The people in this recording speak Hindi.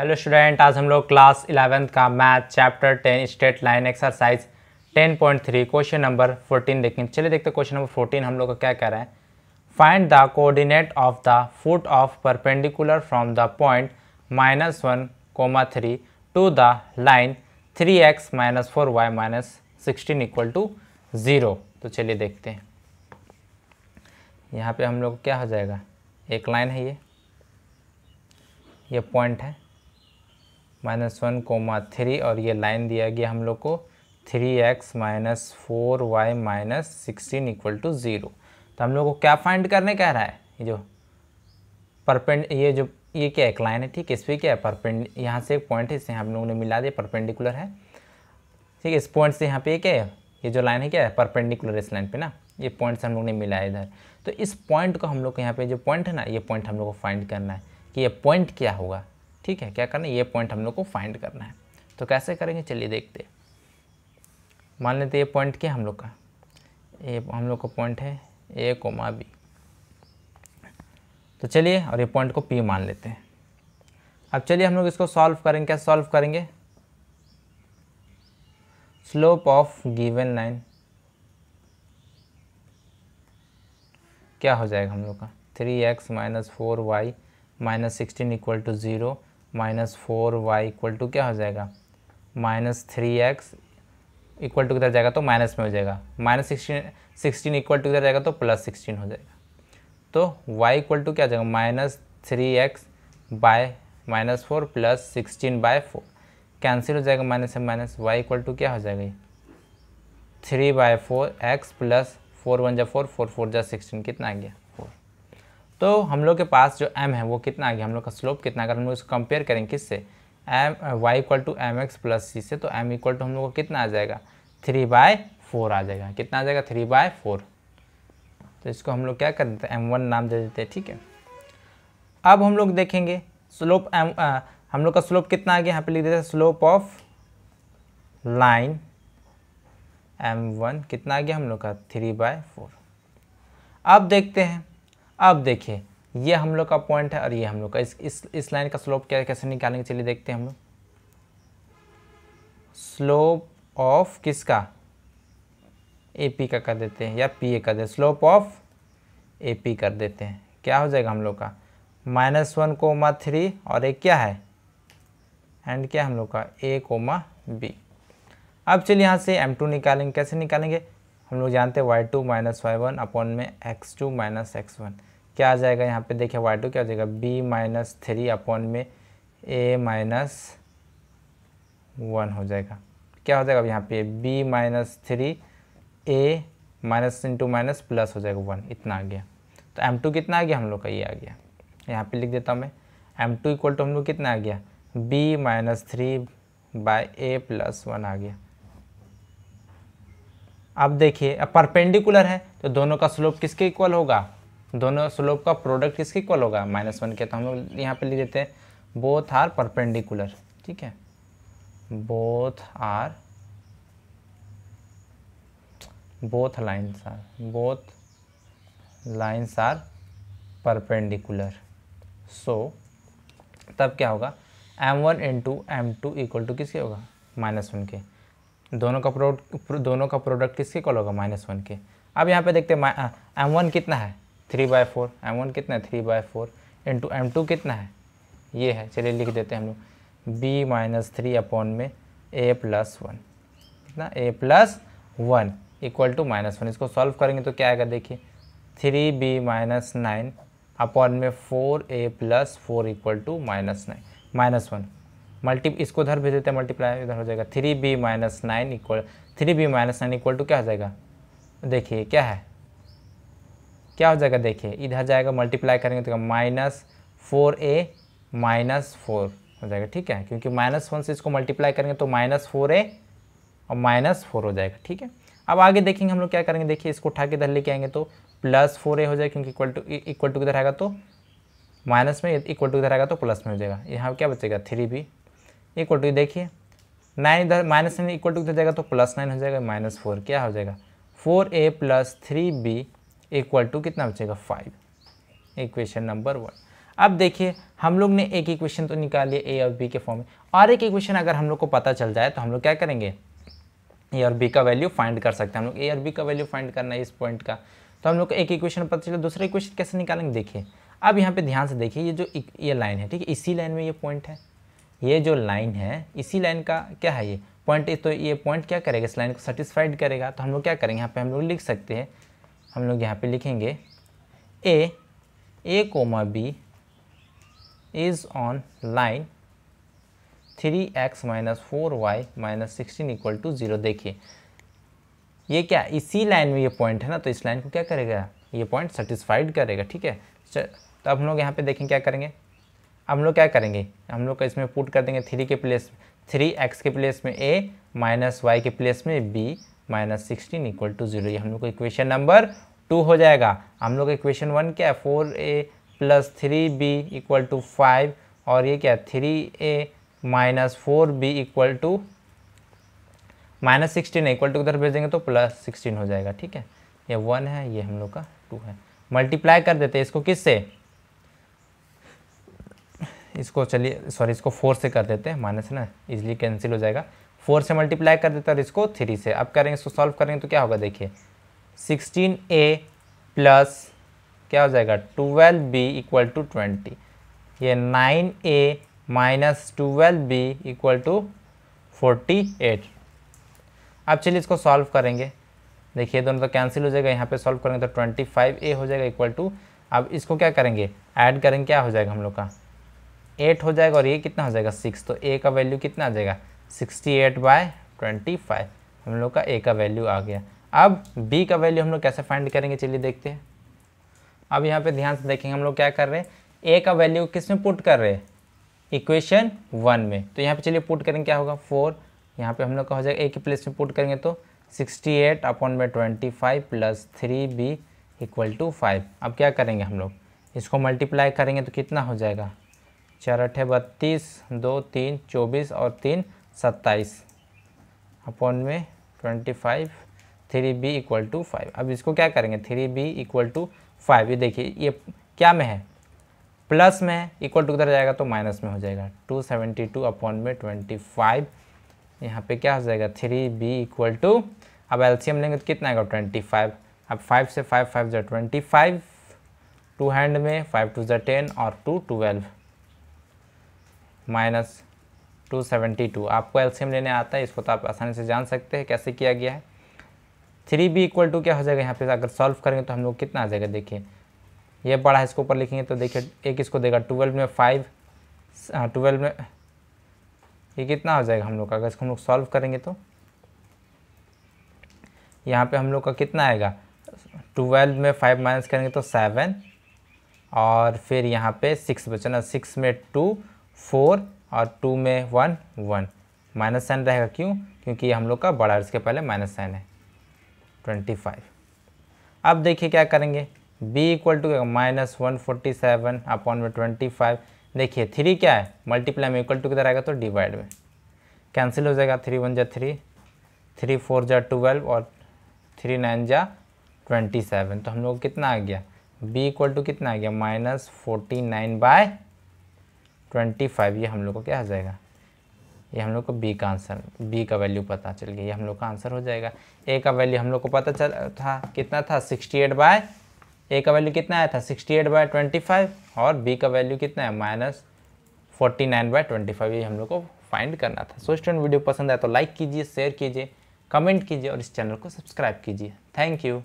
हेलो स्टूडेंट आज हम लोग क्लास इलेवेंथ का math chapter ten straight line exercise ten point three question number fourteen देखें चलिए देखते क्वेश्चन नंबर फोर्टीन हम लोग का क्या कह रहा है find the coordinate of the foot of perpendicular from the point minus one comma three to the line three x minus four y minus sixteen equal to zero तो चलिए देखते हैं यहाँ पे हम लोग क्या हो जाएगा एक लाइन है ये ये पॉइंट है माइनस वन कोमा थ्री और ये लाइन दिया गया हम लोग को three x minus four y minus sixteen equal to zero तो हम लोग को क्या फाइंड करने कह रहा है ये जो परपेंड ये जो ये क्या एक लाइन है ठीक है इस पर क्या है परपेंड यहाँ से एक पॉइंट है इसे हम लोगों ने मिला दिया परपेंडिकुलर है ठीक है इस पॉइंट से यहाँ पे क्या है ये जो लाइन है क्या है परपेंडिकुलर इस लाइन पे ना ये पॉइंट से हम लोग ने मिला है इधर तो इस पॉइंट को हम लोग को यहाँ पे जो पॉइंट है ना ये पॉइंट हम लोग को फाइंड करना है कि ये पॉइंट क्या होगा ठीक है क्या करना है ये पॉइंट हम लोग को फाइंड करना है तो कैसे करेंगे चलिए देखते मान लेते ये पॉइंट क्या हम लोग का ये हम लोग का पॉइंट है ए कोमा बी तो चलिए और ये पॉइंट को पी मान लेते हैं अब चलिए हम लोग इसको सॉल्व करेंगे क्या सॉल्व करेंगे स्लोप ऑफ गिवन लाइन क्या हो जाएगा हम लोग का three x minus four y minus sixteen equal to zero minus four y equal to क्या हो जाएगा minus three x equal to किधर जाएगा तो माइनस में हो जाएगा minus sixteen sixteen equal to किधर जाएगा तो प्लस सिक्सटीन हो जाएगा तो y इक्वल टू क्या हो जाएगा minus three x by minus four plus sixteen by four cancel हो जाएगा माइनस से माइनस वाई इक्वल टू क्या हो जाएगा ये three by four x plus four one जा फोर फोर फोर जा सिक्सटीन कितना आ गया तो हम लोग के पास जो m है वो कितना आ गया हम लोग का स्लोप कितना अगर हम लोग इसको कंपेयर करें किससे m y equal to m x plus c से तो एम इक्वल टू हम लोग को कितना आ जाएगा थ्री बाय फोर आ जाएगा कितना आ जाएगा थ्री बाय फोर तो इसको हम लोग क्या कर देते हैं एम वन नाम दे देते हैं ठीक है अब हम लोग देखेंगे स्लोप एम हम लोग का स्लोप कितना आ गया यहाँ पे लिख देते हैं slope of line m one कितना आ गया हम लोग का थ्री बाय फोर अब देखते हैं अब देखिए ये हम लोग का पॉइंट है और ये हम लोग का इस इस, इस लाइन का स्लोप क्या कैसे निकालेंगे चलिए देखते हैं हम लोग स्लोप ऑफ किसका ए पी का कर देते हैं या पी ए कर देते स्लोप ऑफ ए पी कर देते हैं क्या हो जाएगा हम लोग का माइनस वन कोमा थ्री और एक क्या है एंड क्या हम लोग का ए कोमा बी अब चलिए यहाँ से एम टू निकालेंगे कैसे निकालेंगे हम लोग जानते हैं y two minus y one upon में x two minus x one क्या आ जाएगा यहाँ पे देखिए वाई टू क्या हो जाएगा बी माइनस थ्री अपॉन में ए माइनस वन हो जाएगा क्या हो जाएगा अब यहाँ पे b minus three a minus into minus plus हो जाएगा वन इतना आ गया तो एम टू कितना आ गया हम लोग का ये आ गया यहाँ पे लिख देता हूँ मैं एम टू इक्वल टू हम लोग कितना आ गया b minus three by a plus one आ गया अब देखिए अब परपेंडिकुलर है तो दोनों का स्लोप किसके इक्वल होगा दोनों स्लोप का प्रोडक्ट किसके इक्वल होगा माइनस वन के तो हम लोग यहाँ पे लिख देते हैं बोथ आर परपेंडिकुलर ठीक है both are both lines are both lines are perpendicular so तब क्या होगा m one into m two equal to किसके होगा माइनस वन के दोनों का प्रोडक्ट दोनों का प्रोडक्ट किसके इक्वल होगा माइनस वन के अब यहाँ पे देखते हैं एम वन कितना है three by four m one कितना है three by four into m two कितना है ये है चलिए लिख देते हैं हम लोग बी माइनस थ्री अपॉन में ए प्लस वन कितना a plus one equal to minus one इसको सॉल्व करेंगे तो क्या आएगा देखिए three b minus nine upon में four a plus four equal to minus nine minus one multi इसको उधर भेज देते हैं मल्टीप्लाई इधर हो जाएगा three b minus nine equal three b minus nine equal to क्या हो जाएगा देखिए क्या है क्या हो जाएगा देखिए इधर जाएगा मल्टीप्लाई करेंगे तो minus four a minus four हो जाएगा ठीक है क्योंकि माइनस वन से इसको मल्टीप्लाई करेंगे तो माइनस फोर ए और माइनस फोर हो जाएगा ठीक है अब आगे देखेंगे हम लोग क्या करेंगे देखिए इसको उठा के इधर लेके आएंगे तो प्लस फोर ए हो जाएगा क्योंकि इक्वल टू इक्वल टू इधर आएगा तो माइनस में इक्वल टू इधर आएगा तो प्लस में हो जाएगा यहाँ क्या बचेगा थ्री बी इक्वल टू देखिए नाइन इधर माइनस नाइन इक्वल टू इधर जाएगा तो प्लस नाइन हो जाएगा माइनस फोर क्या हो जाएगा four a plus three b equal to कितना बचेगा फाइव इक्वेशन नंबर वन अब देखिए हम लोग ने एक इक्वेशन तो निकाल लिया ए और बी के फॉर्म में और एक इक्वेशन अगर हम लोग को पता चल जाए तो हम लोग क्या करेंगे ए और बी का वैल्यू फाइंड कर सकते हैं हम लोग ए और बी का वैल्यू फाइंड करना है इस पॉइंट का तो हम लोग को एक इक्वेशन पता चला दूसरा इक्वेशन कैसे निकालेंगे देखिए अब यहाँ पे ध्यान से देखिए ये जो ये लाइन है ठीक है इसी लाइन में ये पॉइंट है ये जो लाइन है इसी लाइन का क्या है ये पॉइंट तो ये पॉइंट क्या करेगा इस लाइन को सेटिस्फाइड करेगा तो हम लोग क्या करेंगे यहाँ पे हम लोग लिख सकते हैं हम लोग यहाँ पे लिखेंगे a a comma b is on line three x minus four y minus sixteen equal to zero देखिए ये क्या इसी लाइन में ये पॉइंट है ना तो इस लाइन को क्या करेगा ये पॉइंट सेटिस्फाइड करेगा ठीक है तो हम लोग यहाँ पे देखें क्या करेंगे हम लोग क्या करेंगे हम लोग इसमें पुट कर देंगे थ्री के प्लेस थ्री एक्स के प्लेस में ए माइनस वाई के प्लेस में b minus sixteen equal to zero हम लोग का इक्वेशन नंबर टू हो जाएगा हम लोग इक्वेशन वन क्या है four a plus three b equal to five और ये क्या है three a minus four b equal to minus sixteen है इक्वल टू उधर भेज देंगे तो प्लस सिक्सटीन हो जाएगा ठीक है ये वन है ये हम लोग का टू है मल्टीप्लाई कर देते हैं इसको से इसको चलिए सॉरी इसको फोर से कर देते हैं माइनस ना इजिली कैंसिल हो जाएगा फोर से मल्टीप्लाई कर देते हैं और इसको थ्री से अब करेंगे इसको सॉल्व करेंगे तो क्या होगा देखिए सिक्सटीन ए प्लस क्या हो जाएगा twelve b equal to twenty ये nine a minus twelve b equal to forty eight अब चलिए इसको सॉल्व करेंगे देखिए दोनों तो कैंसिल हो जाएगा यहाँ पे सॉल्व करेंगे तो ट्वेंटी फाइव ए हो जाएगा इक्वल टू अब इसको क्या करेंगे ऐड करेंगे क्या हो जाएगा हम लोग का एट हो जाएगा और ये कितना हो जाएगा सिक्स तो ए का वैल्यू कितना आ जाएगा sixty eight by twenty five हम लोग का ए का वैल्यू आ गया अब बी का वैल्यू हम लोग कैसे फाइंड करेंगे चलिए देखते हैं अब यहाँ पे ध्यान से देखेंगे हम लोग क्या कर रहे हैं ए का वैल्यू किस में पुट कर रहे हैं इक्वेशन वन में तो यहाँ पे चलिए पुट करेंगे क्या होगा फोर यहाँ पे हम लोग का हो जाएगा ए के प्लेस में पुट करेंगे तो सिक्सटी एट अपॉन में twenty five plus three b equal to five अब क्या करेंगे हम लोग इसको मल्टीप्लाई करेंगे तो कितना हो जाएगा चार अठे बत्तीस दो तीन चौबीस और तीन सत्ताईस अपॉन में twenty five three b equal to five अब इसको क्या करेंगे three b equal to five ये देखिए ये क्या में है प्लस में है इक्वल टू किधर जाएगा तो माइनस में हो जाएगा टू सेवेंटी टू अपॉन में ट्वेंटी फाइव यहाँ पर क्या हो जाएगा थ्री बी इक्वल टू अब एलसीएम लेंगे तो कितना आएगा ट्वेंटी फाइव अब फाइव से फाइव फाइव जो ट्वेंटी फाइव टू हैंड में फाइव टू जो टेन और टू ट्वेल्व माइनस 272 आपको एल्सियम लेने आता है इसको तो आप आसानी से जान सकते हैं कैसे किया गया है थ्री बी इक्वल टू क्या हो जाएगा यहाँ पे अगर सॉल्व करेंगे तो हम लोग कितना आ जाएगा देखिए ये बड़ा है इसको ऊपर लिखेंगे तो देखिए एक इसको देगा ट्वेल्व में फाइव हाँ, ट्वेल्व में ये कितना हो जाएगा हम लोग का अगर इसको हम लोग सॉल्व करेंगे तो यहाँ पर हम लोग का कितना आएगा ट्वेल्व में फाइव माइनस करेंगे तो सेवन और फिर यहाँ पे सिक्स बचाना सिक्स में टू फोर और टू में वन वन माइनस साइन रहेगा क्यों क्योंकि हम लोग का बड़ा इसके पहले माइनस साइन है ट्वेंटी फाइव अब देखिए क्या करेंगे b equal to minus one forty seven upon में ट्वेंटी फाइव देखिए थ्री क्या है मल्टीप्लाई में इक्वल टू किधर आएगा तो डिवाइड में कैंसिल हो जाएगा थ्री वन जा थ्री थ्री फोर जा ट्वेल्व और थ्री नाइन जा ट्वेंटी सेवन तो हम लोग कितना आ गया बी इक्वल टू कितना आ गया minus forty nine by twenty five ये हम लोग को क्या हो जाएगा ये हम लोग को बी का आंसर बी का वैल्यू पता चल गया ये हम लोग का आंसर हो जाएगा ए का वैल्यू हम लोग को पता चल था कितना था सिक्सटी एट बाय ए का वैल्यू कितना आया था sixty eight by twenty five और बी का वैल्यू कितना है minus forty nine by twenty five ये हम लोग को फाइंड करना था सो स्टूडेंट वीडियो पसंद आया तो लाइक कीजिए शेयर कीजिए कमेंट कीजिए और इस चैनल को सब्सक्राइब कीजिए थैंक यू